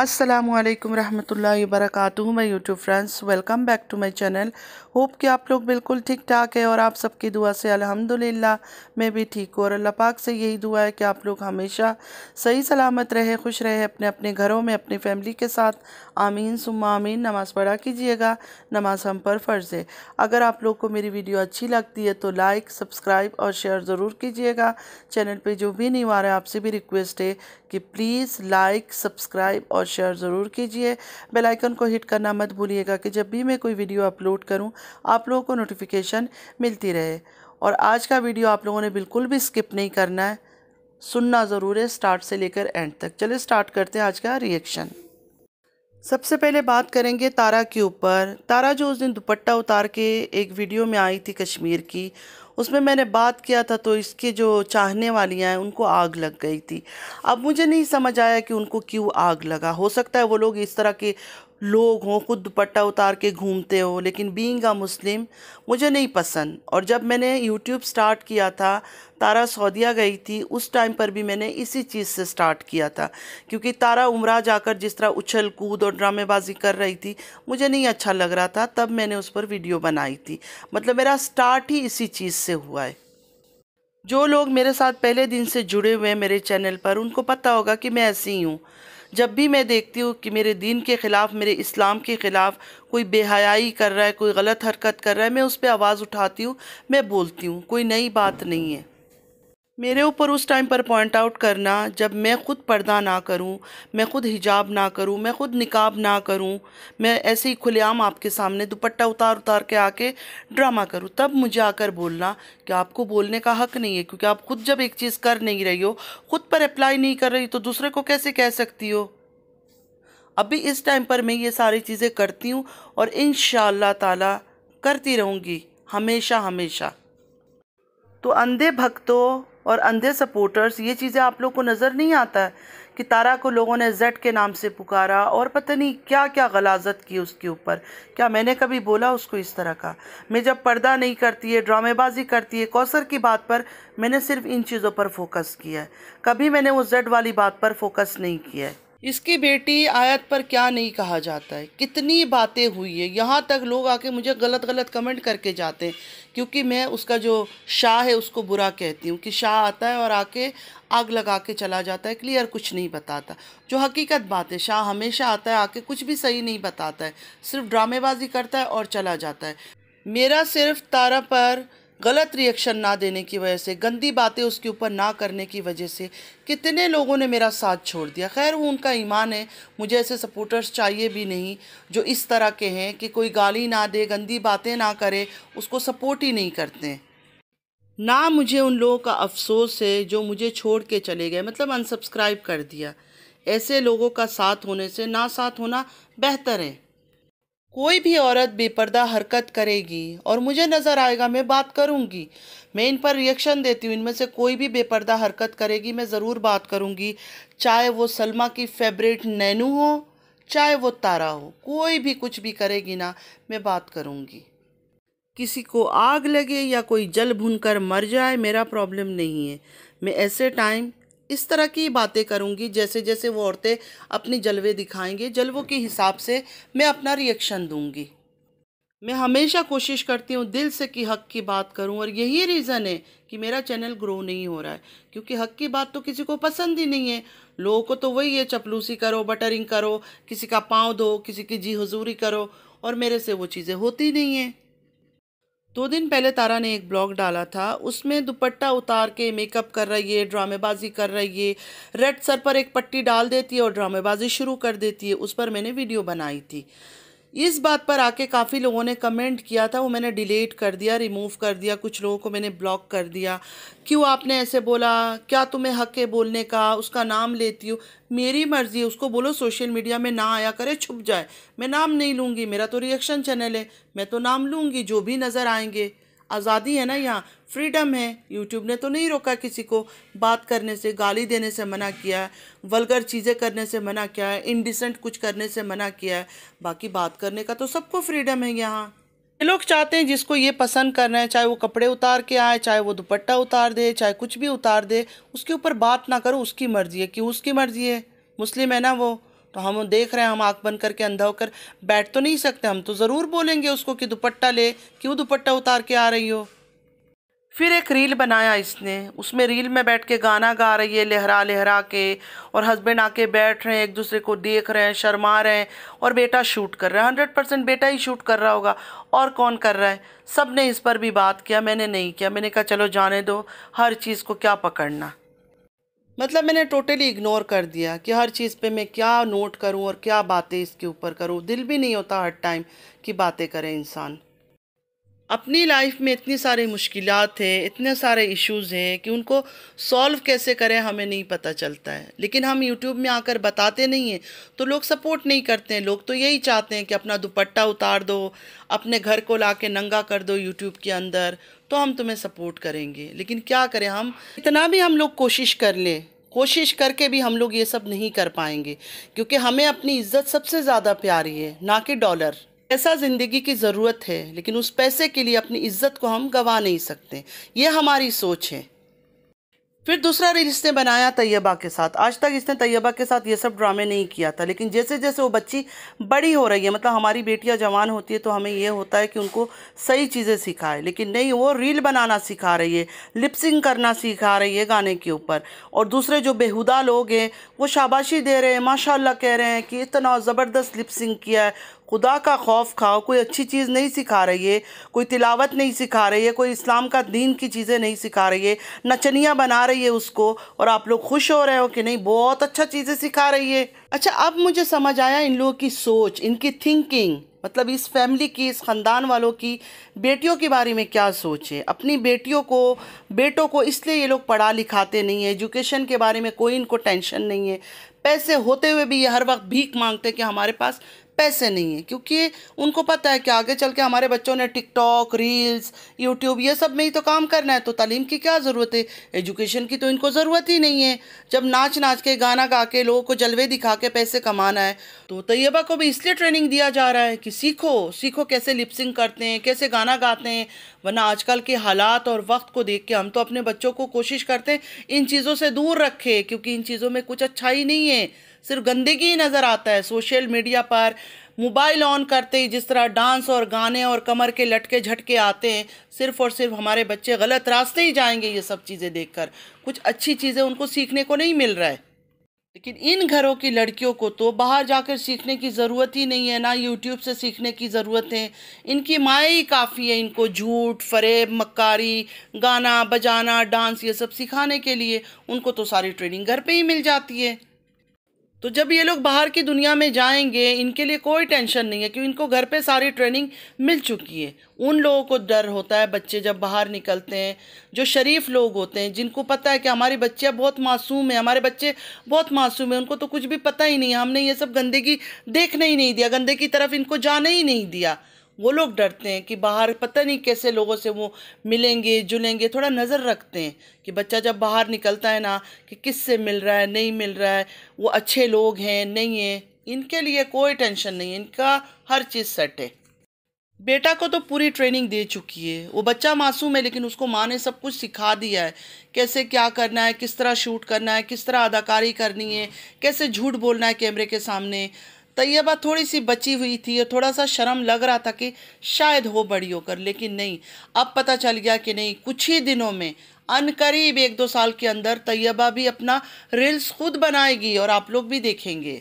असलकम वरह वरक मैं YouTube friends welcome back to my channel hope कि आप लोग बिल्कुल ठीक ठाक है और आप सबकी दुआ से अल्हम्दुलिल्लाह मैं भी ठीक हूँ और अल्लाह पाक से यही दुआ है कि आप लोग हमेशा सही सलामत रहे खुश रहे अपने अपने घरों में अपनी फ़ैमिली के साथ आमीन सुम्मा आमीन नमाज़ पढ़ा कीजिएगा नमाज हम पर फ़र्ज़ है अगर आप लोग को मेरी वीडियो अच्छी लगती है तो लाइक सब्सक्राइब और शेयर ज़रूर कीजिएगा चैनल पर जो भी नहीं आ रहा है आपसे भी रिक्वेस्ट है कि प्लीज़ लाइक सब्सक्राइब और शेयर ज़रूर कीजिए बेल आइकन को हिट करना मत भूलिएगा कि जब भी मैं कोई वीडियो अपलोड करूं आप लोगों को नोटिफिकेशन मिलती रहे और आज का वीडियो आप लोगों ने बिल्कुल भी स्किप नहीं करना है सुनना ज़रूर है स्टार्ट से लेकर एंड तक चलिए स्टार्ट करते हैं आज का रिएक्शन सबसे पहले बात करेंगे तारा के ऊपर तारा जो उस दिन दुपट्टा उतार के एक वीडियो में आई थी कश्मीर की उसमें मैंने बात किया था तो इसके जो चाहने वालियाँ हैं उनको आग लग गई थी अब मुझे नहीं समझ आया कि उनको क्यों आग लगा हो सकता है वो लोग इस तरह के लोग हों खुद दुपट्टा उतार के घूमते हो लेकिन बीइंग अ मुस्लिम मुझे नहीं पसंद और जब मैंने यूट्यूब स्टार्ट किया था तारा सऊदिया गई थी उस टाइम पर भी मैंने इसी चीज़ से स्टार्ट किया था क्योंकि तारा उमरा जाकर जिस तरह उछल कूद और ड्रामेबाजी कर रही थी मुझे नहीं अच्छा लग रहा था तब मैंने उस पर वीडियो बनाई थी मतलब मेरा स्टार्ट ही इसी चीज़ से हुआ है जो लोग मेरे साथ पहले दिन से जुड़े हुए हैं मेरे चैनल पर उनको पता होगा कि मैं ऐसी ही हूँ जब भी मैं देखती हूँ कि मेरे दीन के ख़िलाफ़ मेरे इस्लाम के ख़िलाफ़ कोई बेहयाई कर रहा है कोई गलत हरकत कर रहा है मैं उस पर आवाज़ उठाती हूँ मैं बोलती हूँ कोई नई बात नहीं है मेरे ऊपर उस टाइम पर पॉइंट आउट करना जब मैं ख़ुद पर्दा ना करूं मैं ख़ुद हिजाब ना करूं मैं ख़ुद निकाब ना करूं मैं ऐसे ही खुलेआम आपके सामने दुपट्टा उतार उतार के आके ड्रामा करूं तब मुझे आकर बोलना कि आपको बोलने का हक नहीं है क्योंकि आप ख़ुद जब एक चीज़ कर नहीं रही हो ख़ुद पर अप्लाई नहीं कर रही तो दूसरे को कैसे कह सकती हो अभी इस टाइम पर मैं ये सारी चीज़ें करती हूँ और इन शाह करती रहूँगी हमेशा हमेशा तो अंधे भक्तों और अंधे सपोर्टर्स ये चीज़ें आप लोग को नज़र नहीं आता है कि तारा को लोगों ने जेड के नाम से पुकारा और पता नहीं क्या क्या गलाजत की उसके ऊपर क्या मैंने कभी बोला उसको इस तरह का मैं जब पर्दा नहीं करती है ड्रामेबाजी करती है कौसर की बात पर मैंने सिर्फ इन चीज़ों पर फोकस किया है कभी मैंने वो जेड वाली बात पर फोकस नहीं किया है इसकी बेटी आयत पर क्या नहीं कहा जाता है कितनी बातें हुई है यहाँ तक लोग आके मुझे गलत गलत कमेंट करके जाते हैं क्योंकि मैं उसका जो शाह है उसको बुरा कहती हूँ कि शाह आता है और आके आग लगा के चला जाता है क्लियर कुछ नहीं बताता जो हकीकत बात है शाह हमेशा आता है आके कुछ भी सही नहीं बताता है सिर्फ ड्रामेबाजी करता है और चला जाता है मेरा सिर्फ तारा पर गलत रिएक्शन ना देने की वजह से गंदी बातें उसके ऊपर ना करने की वजह से कितने लोगों ने मेरा साथ छोड़ दिया खैर वो उनका ईमान है मुझे ऐसे सपोर्टर्स चाहिए भी नहीं जो इस तरह के हैं कि कोई गाली ना दे गंदी बातें ना करे उसको सपोर्ट ही नहीं करते ना मुझे उन लोगों का अफसोस है जो मुझे छोड़ के चले गए मतलब अनसब्सक्राइब कर दिया ऐसे लोगों का साथ होने से ना साथ होना बेहतर है कोई भी औरत बेपर्दा हरकत करेगी और मुझे नज़र आएगा मैं बात करूंगी मैं इन पर रिएक्शन देती हूँ इनमें से कोई भी बेपर्दा हरकत करेगी मैं ज़रूर बात करूंगी चाहे वो सलमा की फेवरेट नैनू हो चाहे वो तारा हो कोई भी कुछ भी करेगी ना मैं बात करूंगी किसी को आग लगे या कोई जल भून कर मर जाए मेरा प्रॉब्लम नहीं है मैं ऐसे टाइम इस तरह की बातें करूँगी जैसे जैसे वो औरतें अपने जलवे दिखाएंगे जलवों के हिसाब से मैं अपना रिएक्शन दूँगी मैं हमेशा कोशिश करती हूँ दिल से कि हक की बात करूँ और यही रीज़न है कि मेरा चैनल ग्रो नहीं हो रहा है क्योंकि हक की बात तो किसी को पसंद ही नहीं है लोगों को तो वही है चपलूसी करो बटरिंग करो किसी का पाँव दो किसी की जी हजूरी करो और मेरे से वो चीज़ें होती नहीं हैं दो दिन पहले तारा ने एक ब्लॉग डाला था उसमें दुपट्टा उतार के मेकअप कर रही है ड्रामेबाजी कर रही है रेड सर पर एक पट्टी डाल देती है और ड्रामेबाजी शुरू कर देती है उस पर मैंने वीडियो बनाई थी इस बात पर आके काफ़ी लोगों ने कमेंट किया था वो मैंने डिलीट कर दिया रिमूव कर दिया कुछ लोगों को मैंने ब्लॉक कर दिया क्यों आपने ऐसे बोला क्या तुम्हें हक है बोलने का उसका नाम लेती हूँ मेरी मर्ज़ी उसको बोलो सोशल मीडिया में ना आया करे छुप जाए मैं नाम नहीं लूँगी मेरा तो रिएक्शन चैनल है मैं तो नाम लूँगी जो भी नज़र आएंगे आज़ादी है ना यहाँ फ्रीडम है यूट्यूब ने तो नहीं रोका किसी को बात करने से गाली देने से मना किया है वलगर चीज़ें करने से मना किया है इनडिसेंट कुछ करने से मना किया है बाकी बात करने का तो सबको फ्रीडम है यहाँ ये लोग चाहते हैं जिसको ये पसंद करना है चाहे वो कपड़े उतार के आए चाहे वो दुपट्टा उतार दे चाहे कुछ भी उतार दे उसके ऊपर बात ना करो उसकी मर्ज़ी है कि उसकी मर्ज़ी है मुस्लिम है ना वो तो हम देख रहे हैं हम आँख बंद करके अंधा होकर बैठ तो नहीं सकते हम तो ज़रूर बोलेंगे उसको कि दुपट्टा ले क्यों दुपट्टा उतार के आ रही हो फिर एक रील बनाया इसने उसमें रील में बैठ के गाना गा रही है लहरा लहरा के और हस्बैंड आके बैठ रहे हैं एक दूसरे को देख रहे हैं शर्मा रहे हैं और बेटा शूट कर रहा है हंड्रेड परसेंट बेटा ही शूट कर रहा होगा और कौन कर रहा है सब ने इस पर भी बात किया मैंने नहीं किया मैंने कहा चलो जाने दो हर चीज़ को क्या पकड़ना मतलब मैंने टोटली इग्नोर कर दिया कि हर चीज़ पे मैं क्या नोट करूं और क्या बातें इसके ऊपर करूं दिल भी नहीं होता हर टाइम कि बातें करे इंसान अपनी लाइफ में इतनी सारी मुश्किल है इतने सारे इश्यूज़ हैं कि उनको सॉल्व कैसे करें हमें नहीं पता चलता है लेकिन हम यूट्यूब में आकर बताते नहीं हैं तो लोग सपोर्ट नहीं करते हैं लोग तो यही चाहते हैं कि अपना दुपट्टा उतार दो अपने घर को ला के नंगा कर दो यूट्यूब के अंदर तो हम तुम्हें सपोर्ट करेंगे लेकिन क्या करें हम इतना भी हम लोग कोशिश कर लें कोशिश करके भी हम लोग ये सब नहीं कर पाएंगे क्योंकि हमें अपनी इज्जत सबसे ज़्यादा प्यारी है ना कि डॉलर पैसा ज़िंदगी की ज़रूरत है लेकिन उस पैसे के लिए अपनी इज्जत को हम गंवा नहीं सकते ये हमारी सोच है फिर दूसरा रील इसने बनाया तैयबा के साथ आज तक इसने तैयबा के साथ ये सब ड्रामे नहीं किया था लेकिन जैसे जैसे वो बच्ची बड़ी हो रही है मतलब हमारी बेटियां जवान होती है तो हमें ये होता है कि उनको सही चीज़ें सिखाए लेकिन नहीं वो रील बनाना सिखा रही है लिपसिंग करना सिखा रही है गाने के ऊपर और दूसरे जो बेहुदा लोग हैं वो शाबाशी दे रहे हैं माशाला कह रहे हैं कि इतना ज़बरदस्त लिपसिंग किया है खुदा का खौफ खाओ कोई अच्छी चीज़ नहीं सिखा रही है कोई तिलावत नहीं सिखा रही है कोई इस्लाम का दीन की चीज़ें नहीं सिखा रही है नचनियाँ बना रही है उसको और आप लोग खुश हो रहे हो कि नहीं बहुत अच्छा चीज़ें सिखा रही है अच्छा अब मुझे समझ आया इन लोगों की सोच इनकी थिंकिंग मतलब इस फैमिली की इस ख़ानदान वालों की बेटियों के बारे में क्या सोच है अपनी बेटियों को बेटों को इसलिए ये लोग पढ़ा लिखाते नहीं है एजुकेशन के बारे में कोई इनको टेंशन नहीं है पैसे होते हुए भी ये हर वक्त भीख मांगते हैं कि हमारे पास पैसे नहीं है क्योंकि उनको पता है कि आगे चल के हमारे बच्चों ने टिकटॉक रील्स यूट्यूब ये सब में ही तो काम करना है तो तालीम की क्या ज़रूरत है एजुकेशन की तो इनको ज़रूरत ही नहीं है जब नाच नाच के गाना गा के लोगों को जलवे दिखा के पैसे कमाना है तो तैयबा को भी इसलिए ट्रेनिंग दिया जा रहा है कि सीखो सीखो कैसे लिपसिंग करते हैं कैसे गाना गाते हैं वरना आजकल के हालात और वक्त को देख के हम तो अपने बच्चों को कोशिश करते हैं इन चीज़ों से दूर रखें क्योंकि इन चीज़ों में कुछ अच्छा ही नहीं है सिर्फ गंदगी ही नज़र आता है सोशल मीडिया पर मोबाइल ऑन करते ही जिस तरह डांस और गाने और कमर के लटके झटके आते हैं सिर्फ और सिर्फ हमारे बच्चे गलत रास्ते ही जाएंगे ये सब चीज़ें देखकर कुछ अच्छी चीज़ें उनको सीखने को नहीं मिल रहा है लेकिन इन घरों की लड़कियों को तो बाहर जाकर सीखने की ज़रूरत ही नहीं है ना यूट्यूब से सीखने की ज़रूरत है इनकी माएँ ही काफ़ी है इनको झूठ फरेब मक्कारी गाना बजाना डांस ये सब सिखाने के लिए उनको तो सारी ट्रेनिंग घर पे ही मिल जाती है तो जब ये लोग बाहर की दुनिया में जाएंगे इनके लिए कोई टेंशन नहीं है क्योंकि इनको घर पे सारी ट्रेनिंग मिल चुकी है उन लोगों को डर होता है बच्चे जब बाहर निकलते हैं जो शरीफ लोग होते हैं जिनको पता है कि हमारी बच्चियाँ बहुत मासूम हैं हमारे बच्चे बहुत मासूम है उनको तो कुछ भी पता ही नहीं है हमने ये सब गंदगी देखने ही नहीं दिया गंदे की तरफ इनको जाने ही नहीं दिया वो लोग डरते हैं कि बाहर पता नहीं कैसे लोगों से वो मिलेंगे जुलेंगे थोड़ा नज़र रखते हैं कि बच्चा जब बाहर निकलता है ना कि किस से मिल रहा है नहीं मिल रहा है वो अच्छे लोग हैं नहीं हैं इनके लिए कोई टेंशन नहीं है इनका हर चीज़ सेट है बेटा को तो पूरी ट्रेनिंग दे चुकी है वो बच्चा मासूम है लेकिन उसको माँ ने सब कुछ सिखा दिया है कैसे क्या करना है किस तरह शूट करना है किस तरह अदाकारी करनी है कैसे झूठ बोलना है कैमरे के सामने तैयबा थोड़ी सी बची हुई थी और थोड़ा सा शर्म लग रहा था कि शायद हो बड़ी होकर लेकिन नहीं अब पता चल गया कि नहीं कुछ ही दिनों में करीब एक दो साल के अंदर तैयबा भी अपना रील्स खुद बनाएगी और आप लोग भी देखेंगे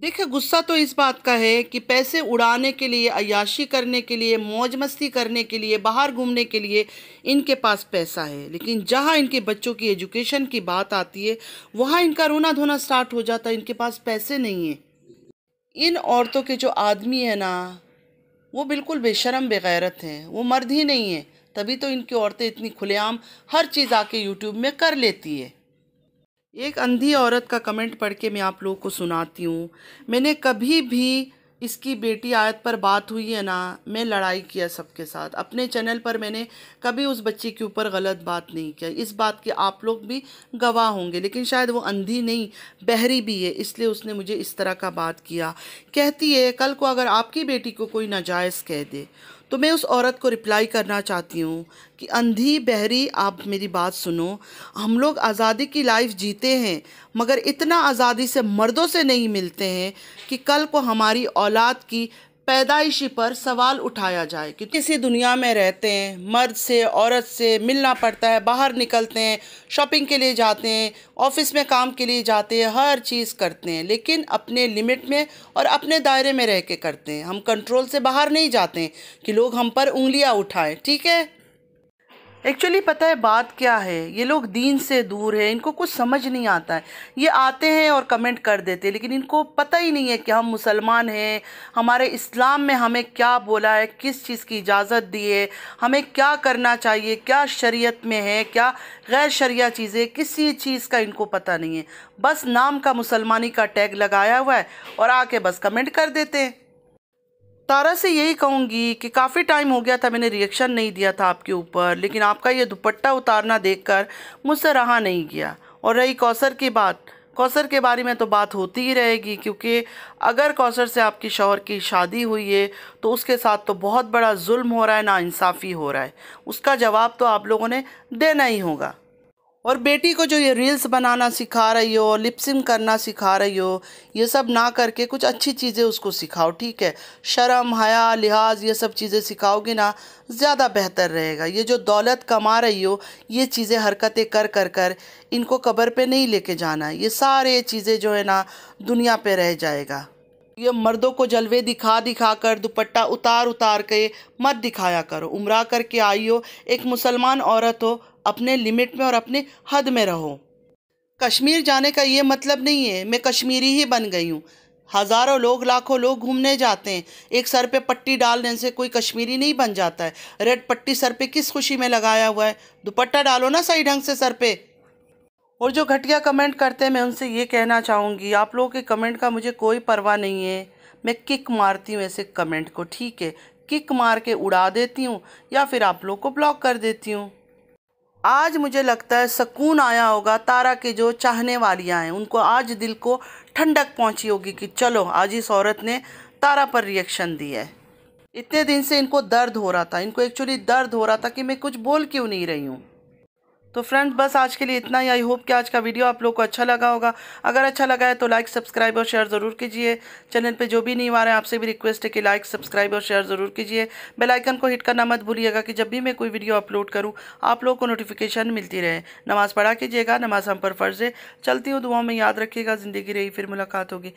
देखिए गुस्सा तो इस बात का है कि पैसे उड़ाने के लिए अयाशी करने के लिए मौज मस्ती करने के लिए बाहर घूमने के लिए इनके पास पैसा है लेकिन जहाँ इनके बच्चों की एजुकेशन की बात आती है वहाँ इनका रोना धोना स्टार्ट हो जाता है इनके पास पैसे नहीं है इन औरतों के जो आदमी है ना वो बिल्कुल बेशरम बेगैरत हैं वो मर्द ही नहीं है तभी तो इनकी औरतें इतनी खुलेआम हर चीज़ आके यूट्यूब में कर लेती है एक अंधी औरत का कमेंट पढ़ के मैं आप लोगों को सुनाती हूँ मैंने कभी भी इसकी बेटी आयत पर बात हुई है ना मैं लड़ाई किया सबके साथ अपने चैनल पर मैंने कभी उस बच्ची के ऊपर गलत बात नहीं किया इस बात के आप लोग भी गवाह होंगे लेकिन शायद वो अंधी नहीं बहरी भी है इसलिए उसने मुझे इस तरह का बात किया कहती है कल को अगर आपकी बेटी को कोई नाजायज़ कह दे तो मैं उस औरत को रिप्लाई करना चाहती हूँ कि अंधी बहरी आप मेरी बात सुनो हम लोग आज़ादी की लाइफ जीते हैं मगर इतना आज़ादी से मर्दों से नहीं मिलते हैं कि कल को हमारी औलाद की पैदाइशी पर सवाल उठाया जाए कि किसी दुनिया में रहते हैं मर्द से औरत से मिलना पड़ता है बाहर निकलते हैं शॉपिंग के लिए जाते हैं ऑफिस में काम के लिए जाते हैं हर चीज़ करते हैं लेकिन अपने लिमिट में और अपने दायरे में रह के करते हैं हम कंट्रोल से बाहर नहीं जाते हैं कि लोग हम पर उंगलियाँ उठाएँ ठीक है एक्चुअली पता है बात क्या है ये लोग दीन से दूर है इनको कुछ समझ नहीं आता है ये आते हैं और कमेंट कर देते हैं लेकिन इनको पता ही नहीं है कि हम मुसलमान हैं हमारे इस्लाम में हमें क्या बोला है किस चीज़ की इजाज़त दी है हमें क्या करना चाहिए क्या शरीयत में है क्या गैर शरिया चीज़ें किसी चीज़ का इनको पता नहीं है बस नाम का मुसलमानी का टैग लगाया हुआ है और आके बस कमेंट कर देते हैं तारा से यही कहूँगी कि काफ़ी टाइम हो गया था मैंने रिएक्शन नहीं दिया था आपके ऊपर लेकिन आपका ये दुपट्टा उतारना देखकर मुझसे रहा नहीं गया और रही कौसर की बात कौसर के बारे में तो बात होती ही रहेगी क्योंकि अगर कौसर से आपकी शोहर की शादी हुई है तो उसके साथ तो बहुत बड़ा जुल्म हो रहा है ना इंसाफ़ी हो रहा है उसका जवाब तो आप लोगों ने देना ही होगा और बेटी को जो ये रील्स बनाना सिखा रही हो लिपसिम करना सिखा रही हो ये सब ना करके कुछ अच्छी चीज़ें उसको सिखाओ ठीक है शर्म हया लिहाज ये सब चीज़ें सिखाओगे ना ज़्यादा बेहतर रहेगा ये जो दौलत कमा रही हो ये चीज़ें हरकतें कर कर कर इनको कबर पे नहीं लेके जाना ये सारे चीज़ें जो है ना दुनिया पर रह जाएगा ये मर्दों को जलवे दिखा दिखा कर दुपट्टा उतार उतार के मत दिखाया करो उमरा करके आई हो एक मुसलमान औरत हो अपने लिमिट में और अपने हद में रहो कश्मीर जाने का ये मतलब नहीं है मैं कश्मीरी ही बन गई हूँ हज़ारों लोग लाखों लोग घूमने जाते हैं एक सर पे पट्टी डालने से कोई कश्मीरी नहीं बन जाता है रेड पट्टी सर पे किस खुशी में लगाया हुआ है दुपट्टा डालो ना सही ढंग से सर पे और जो घटिया कमेंट करते हैं मैं उनसे ये कहना चाहूँगी आप लोगों के कमेंट का मुझे कोई परवाह नहीं है मैं किक मारती हूँ ऐसे कमेंट को ठीक है किक मार के उड़ा देती हूँ या फिर आप लोग को ब्लॉक कर देती हूँ आज मुझे लगता है सुकून आया होगा तारा के जो चाहने वालियाँ हैं उनको आज दिल को ठंडक पहुँची होगी कि चलो आज इस औरत ने तारा पर रिएक्शन दिया है इतने दिन से इनको दर्द हो रहा था इनको एक्चुअली दर्द हो रहा था कि मैं कुछ बोल क्यों नहीं रही हूँ तो फ्रेंड्स बस आज के लिए इतना ही आई होप कि आज का वीडियो आप लोग को अच्छा लगा होगा अगर अच्छा लगा है तो लाइक सब्सक्राइब और शेयर ज़रूर कीजिए चैनल पे जो भी नहीं आ रहे हैं आपसे भी रिक्वेस्ट है कि लाइक सब्सक्राइब और शेयर ज़रूर कीजिए बेल आइकन को हिट करना मत भूलिएगा कि जब भी मैं कोई वीडियो अपलोड करूँ आप लोग को नोटिफिकेशन मिलती रहे नमाज़ पढ़ा कीजिएगा नमाज़ हम पर फ़र्ज़ है चलती हूँ दुआ में याद रखिएगा ज़िंदगी रही फिर मुलाकात होगी